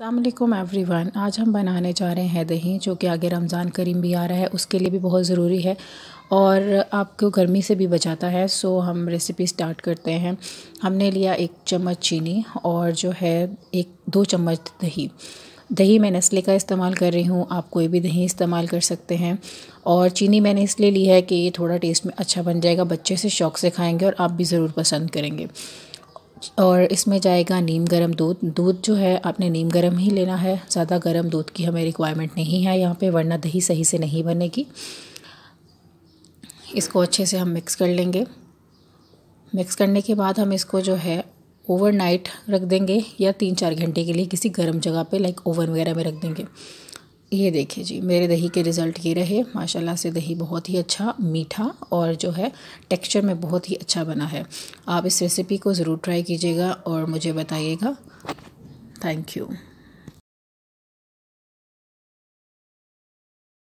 अल्लाम एवरीवन आज हम बनाने जा रहे हैं दही जो कि आगे रमज़ान करीम भी आ रहा है उसके लिए भी बहुत ज़रूरी है और आपको गर्मी से भी बचाता है सो हम रेसिपी स्टार्ट करते हैं हमने लिया एक चम्मच चीनी और जो है एक दो चम्मच दही दही मैं नस्ले का इस्तेमाल कर रही हूँ आप कोई भी दही इस्तेमाल कर सकते हैं और चीनी मैंने इसलिए ली है कि ये थोड़ा टेस्ट में अच्छा बन जाएगा बच्चे से शौक से खाएँगे और आप भी ज़रूर पसंद करेंगे और इसमें जाएगा नीम गरम दूध दूध जो है आपने नीम गरम ही लेना है ज़्यादा गरम दूध की हमें रिक्वायरमेंट नहीं है यहाँ पे वरना दही सही से नहीं बनेगी इसको अच्छे से हम मिक्स कर लेंगे मिक्स करने के बाद हम इसको जो है ओवरनाइट रख देंगे या तीन चार घंटे के लिए किसी गर्म जगह पे लाइक ओवन वगैरह में रख देंगे ये देखिए जी मेरे दही के रिज़ल्ट ये रहे माशाल्लाह से दही बहुत ही अच्छा मीठा और जो है टेक्सचर में बहुत ही अच्छा बना है आप इस रेसिपी को ज़रूर ट्राई कीजिएगा और मुझे बताइएगा थैंक यू